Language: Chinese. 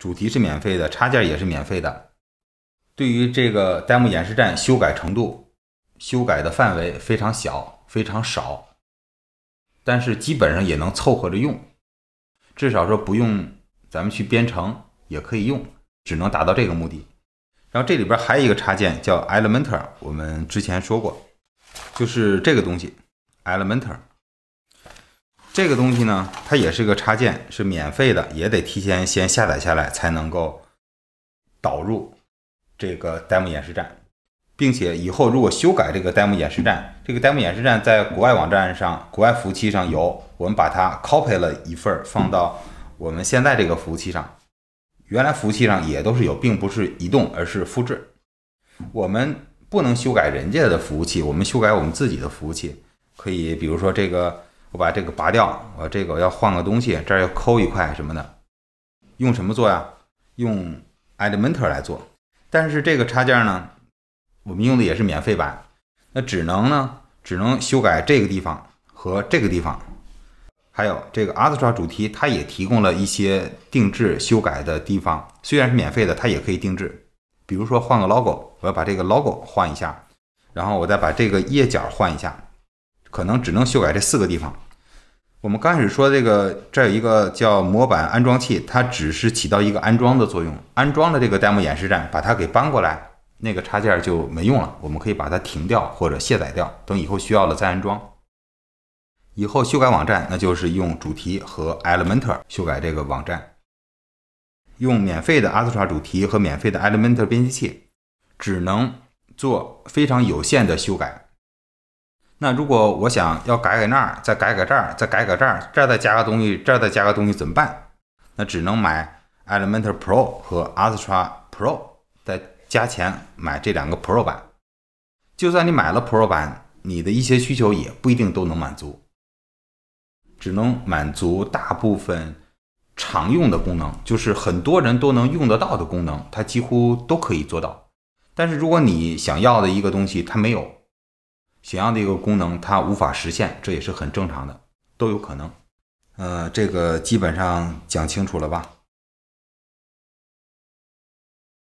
主题是免费的，插件也是免费的。对于这个 demo 演示站，修改程度、修改的范围非常小，非常少，但是基本上也能凑合着用，至少说不用咱们去编程也可以用，只能达到这个目的。然后这里边还有一个插件叫 Element，o r 我们之前说过，就是这个东西 Element。o r 这个东西呢，它也是个插件，是免费的，也得提前先下载下来才能够导入这个 demo 演示站，并且以后如果修改这个 demo 演示站，这个 demo 演示站在国外网站上、国外服务器上有，我们把它 copy 了一份放到我们现在这个服务器上，原来服务器上也都是有，并不是移动，而是复制。我们不能修改人家的服务器，我们修改我们自己的服务器可以，比如说这个。我把这个拔掉，我这个要换个东西，这儿要抠一块什么的，用什么做呀？用 Elementor 来做，但是这个插件呢，我们用的也是免费版，那只能呢，只能修改这个地方和这个地方，还有这个 a s t r a 主题，它也提供了一些定制修改的地方，虽然是免费的，它也可以定制，比如说换个 logo，我要把这个 logo 换一下，然后我再把这个页角换一下。可能只能修改这四个地方。我们刚开始说这个，这有一个叫模板安装器，它只是起到一个安装的作用。安装了这个 demo 演示站，把它给搬过来，那个插件就没用了。我们可以把它停掉或者卸载掉，等以后需要了再安装。以后修改网站，那就是用主题和 Element 修改这个网站。用免费的 Astro 主题和免费的 Element 编辑器，只能做非常有限的修改。那如果我想要改改那儿，再改改这儿，再改改这儿，这儿再加个东西，这儿再加个东西怎么办？那只能买 Element Pro 和 a s t r a Pro，再加钱买这两个 Pro 版。就算你买了 Pro 版，你的一些需求也不一定都能满足，只能满足大部分常用的功能，就是很多人都能用得到的功能，它几乎都可以做到。但是如果你想要的一个东西，它没有。想要的一个功能它无法实现，这也是很正常的，都有可能。呃，这个基本上讲清楚了吧。